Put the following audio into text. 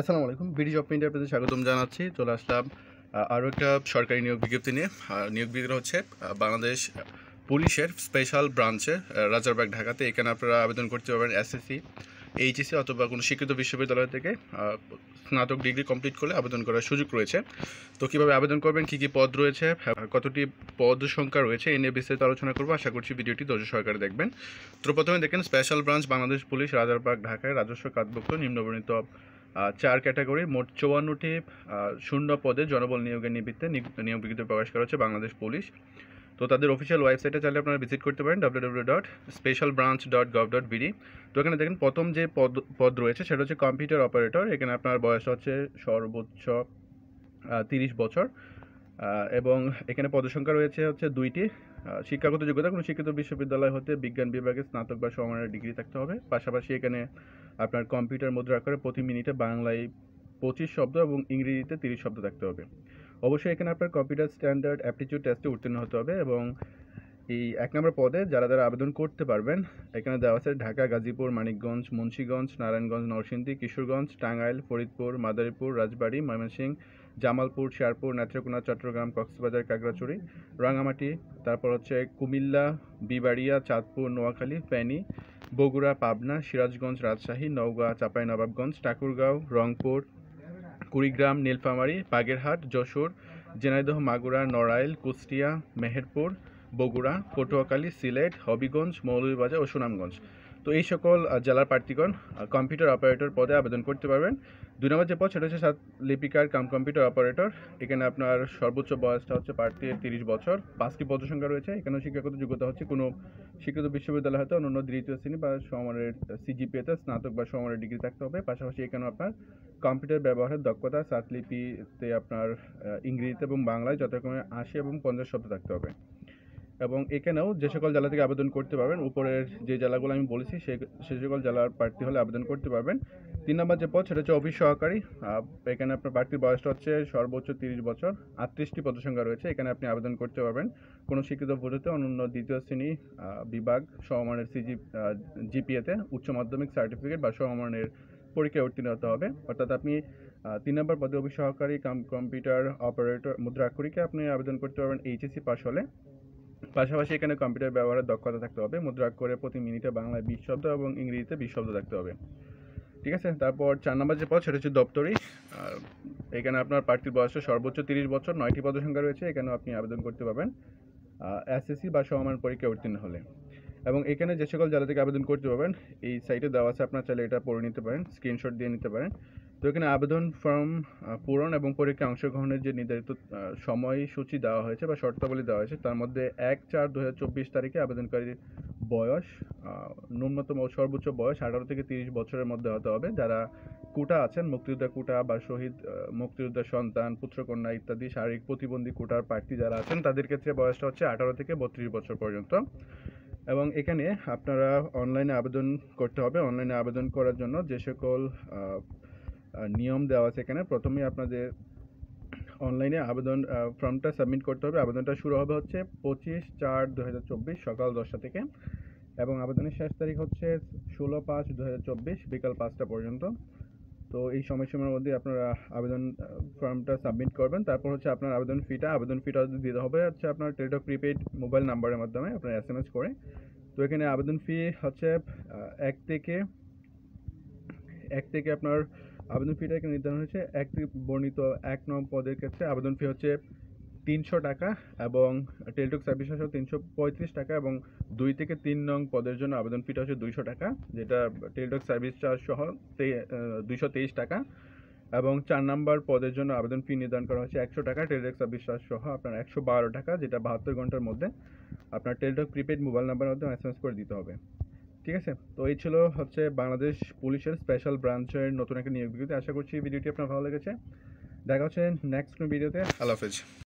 আসসালামু আলাইকুম BD job India আপনাদের স্বাগতম জানাচ্ছি চলে আসলাম আরও একটা সরকারি নিয়োগ বিজ্ঞপ্তি নিয়ে নিয়োগ বিজ্ঞপ্তি হচ্ছে বাংলাদেশ পুলিশের স্পেশাল ব্রাঞ্চে রাজারবাগ ঢাকাতে এখানে আপনারা আবেদন করতে পারবেন এসএসসি এইচএসসি অথবা কোনো শিক্ষিত বিশ্ববিদ্যালয় থেকে স্নাতক ডিগ্রি কমপ্লিট করলে আবেদন করার সুযোগ রয়েছে তো কীভাবে আবেদন করবেন কী কী পদ রয়েছে হ্যাঁ, কতটি পদ সংখ্যা রয়েছে এ নিয়ে বিস্তারিত আলোচনা করবো আশা করছি ভিডিওটি দর্জ সরকারে দেখবেন তো প্রথমে দেখেন special branch Bangladesh police Rajarbag ঢাকায় রাজস্ব কাজভুক্ত নিম্নবর্ণিত চার ক্যাটাগরি মোট চুয়ান্নটি শূন্য পদে জনবল নিয়োগের নিবৃত্তে নিয়োগ বিজ্ঞপ্তি প্রকাশ করা হচ্ছে বাংলাদেশ পুলিশ তো তাদের অফিসিয়াল ওয়েবসাইটে চাইলে আপনারা ভিজিট করতে পারেন WWW dot special branch dot gov dot BD তো এখানে দেখেন প্রথম যে পদ পদ রয়েছে সেটা হচ্ছে কম্পিউটার অপারেটর এখানে আপনার বয়স হচ্ছে সর্বোচ্চ তিরিশ বছর এবং এখানে পদসংখ্যা রয়েছে হচ্ছে দুইটি শিক্ষাগত যোগ্যতা কোনো শিক্ষিত বিশ্ববিদ্যালয় হতে বিজ্ঞান বিভাগে স্নাতক বা সমানের ডিগ্রি থাকতে হবে পাশাপাশি এখানে আপনার কম্পিউটার মুদ্রা আকারে প্রতি মিনিটে বাংলায় পঁচিশ শব্দ এবং ইংরেজিতে তিরিশ শব্দ থাকতে হবে অবশ্যই এখানে আপনার কম্পিউটার স্ট্যান্ডার্ড অ্যাপটিচিউড টেস্টে উত্তীর্ণ হতে হবে এবং এই এক নম্বর পদে যারা যারা আবেদন করতে পারবেন এখানে দেওয়া আছে ঢাকা গাজীপুর মানিকগঞ্জ মুন্সীগঞ্জ নারায়ণগঞ্জ নরসিংদী কিশোরগঞ্জ টাঙ্গাইল ফরিদপুর মাদারীপুর রাজবাড়ী ময়মনসিংহ জামালপুর শেয়ারপুর নেত্রকোনা চট্টগ্রাম কক্সবাজার কাগড়াচড়ি রাঙামাটি তারপর হচ্ছে কুমিল্লা বিবাড়িয়া চাঁদপুর নোয়াখালী ফেনী বগুড়া পাবনা সিরাজগঞ্জ রাজশাহী নওগাঁ চাঁপাইনবাবগঞ্জ ঠাকুরগাঁও রংপুর কুড়িগ্রাম নীলফামারী বাগেরহাট যশোর জেনাইদহ মাগুরা নড়াইল কুষ্টিয়া মেহেরপুর বগুড়া পটুয়াখালী সিলেট হবিগঞ্জ মৌলভীবাজার ও সুনামগঞ্জ তো এই সকল জেলার প্রার্থীগণ কম্পিউটার অপারেটর পদে আবেদন করতে পারবেন দুই নম্বর যে পদ সেটা হচ্ছে সাত লিপিকার কাম কম্পিউটার অপারেটর এখানে আপনার সর্বোচ্চ বয়সটা হচ্ছে প্রার্থীর তিরিশ বছর পাঁচটি পদসংখ্যা রয়েছে এখানেও শিক্ষাগত যোগ্যতা হচ্ছে কোনো শিক্ষিত বিশ্ববিদ্যালয় হয়তো অন্য দ্বিতীয় শ্রেণী বা সমানের সিজিপিএতে স্নাতক বা সমানের ডিগ্রি থাকতে হবে পাশাপাশি এখানেও আপনার কম্পিউটার ব্যবহারের দক্ষতা সাত লিপিতে আপনার ইংরেজিতে এবং বাংলায় যথাক্রমে আশি এবং পঞ্চাশ শব্দ থাকতে হবে এবং এখানেও যে সকল জেলা থেকে আবেদন করতে পারবেন উপরের যে জেলাগুলো আমি বলেছি সে সে সকল জেলার প্রার্থী হলে আবেদন করতে পারবেন তিন নম্বর যে পদ সেটা হচ্ছে অফিস সহকারী এখানে আপনার প্রার্থীর বয়সটা হচ্ছে সর্বোচ্চ তিরিশ বছর আটত্রিশটি পদসংখ্যা রয়েছে এখানে আপনি আবেদন করতে পারবেন কোনো শিক্ষিত ভোটেতে অনন্য দ্বিতীয় শ্রেণী বিভাগ সহমানের সিজি জিপিএতে উচ্চ মাধ্যমিক সার্টিফিকেট বা সহমানের পরীক্ষায় উত্তীর্ণ হতে হবে অর্থাৎ আপনি তিন নম্বর পদে অফিস সহকারী কম্পিউটার অপারেটর মুদ্রা আপনি আবেদন করতে পারবেন এইচএসি পাশ হলে পাশাপাশি এখানে কম্পিউটার ব্যবহারের দক্ষতা থাকতে হবে করে প্রতি মিনিটে বাংলায় বিশ শব্দ এবং ইংরেজিতে বিশ শব্দ থাকতে হবে ঠিক আছে তারপর চার নম্বর যে পদ সেটা হচ্ছে দপ্তরি এখানে আপনার প্রার্থীর বয়স সর্বোচ্চ তিরিশ বছর নয়টি পদসংখ্যা রয়েছে এখানেও আপনি আবেদন করতে পারবেন এসএসসি বা সমান পরীক্ষা উত্তীর্ণ হলে এবং এখানে যে সকল জেলা থেকে আবেদন করতে পারবেন এই সাইটে দেওয়া আছে আপনার চাইলে এটা পড়ে নিতে পারেন স্ক্রিনশট দিয়ে নিতে পারেন তো এখানে আবেদন ফর্ম পূরণ এবং পরীক্ষায় অংশগ্রহণের যে নির্ধারিত সময়সূচি দেওয়া হয়েছে বা শর্তাবলী দেওয়া হয়েছে তার মধ্যে এক চার দু তারিখে আবেদনকারীর বয়স ন্যূনতম সর্বোচ্চ বয়স আঠারো থেকে তিরিশ বছরের মধ্যে হতে হবে যারা কোটা আছেন মুক্তিযোদ্ধা কোটা বা শহীদ মুক্তিযোদ্ধা সন্তান পুত্রকন্যা ইত্যাদি শারীরিক প্রতিবন্ধী কোটার প্রার্থী যারা আছেন তাদের ক্ষেত্রে বয়সটা হচ্ছে আঠারো থেকে বত্রিশ বছর পর্যন্ত এবং এখানে আপনারা অনলাইনে আবেদন করতে হবে অনলাইনে আবেদন করার জন্য যে সকল নিয়ম দেওয়া আছে এখানে প্রথমে আপনাদের অনলাইনে আবেদন ফর্মটা সাবমিট করতে হবে আবেদনটা শুরু হবে হচ্ছে পঁচিশ চার দু সকাল দশটা থেকে এবং আবেদনের শেষ তারিখ হচ্ছে ষোলো পাঁচ দু বিকাল পাঁচটা পর্যন্ত তো এই সময়সীমার মধ্যে আপনারা আবেদন ফর্মটা সাবমিট করবেন তারপর হচ্ছে আপনার আবেদন ফিটা আবেদন ফিটা দিতে হবে হচ্ছে আপনার টেলিটক প্রিপেড মোবাইল নাম্বারের মাধ্যমে আপনার এস করে তো এখানে আবেদন ফি হচ্ছে এক থেকে এক থেকে আপনার আবেদন ফিটা এখানে নির্ধারণ হয়েছে এক বর্ণিত এক নম পদের ক্ষেত্রে আবেদন ফি হচ্ছে তিনশো টাকা এবং টেলিটক সার্ভিস হচ্ছে তিনশো পঁয়ত্রিশ টাকা এবং দুই থেকে তিন নং পদের জন্য আবেদন ফিটা হচ্ছে দুইশো টাকা যেটা টেলিটক সার্ভিস চার্জ সহ দুইশো তেইশ টাকা এবং চার নাম্বার পদের জন্য আবেদন ফি নির্ধারণ করা হয়েছে একশো টাকা টেলটক সার্ভিস চার্জ সহ আপনার একশো বারো টাকা যেটা বাহাত্তর ঘন্টার মধ্যে আপনার টেলটক প্রিপেড মোবাইল নাম্বারের মাধ্যমে এস করে দিতে হবে ঠিক আছে তো এই ছিল হচ্ছে বাংলাদেশ পুলিশের স্পেশাল ব্রাঞ্চের নতুন একটা নিয়োগ বিজ্ঞপ্তি আশা করছি ভিডিওটি আপনার ভালো লেগেছে দেখা হচ্ছে নেক্সট কোনো ভিডিওতে আল্লাহ হাফেজ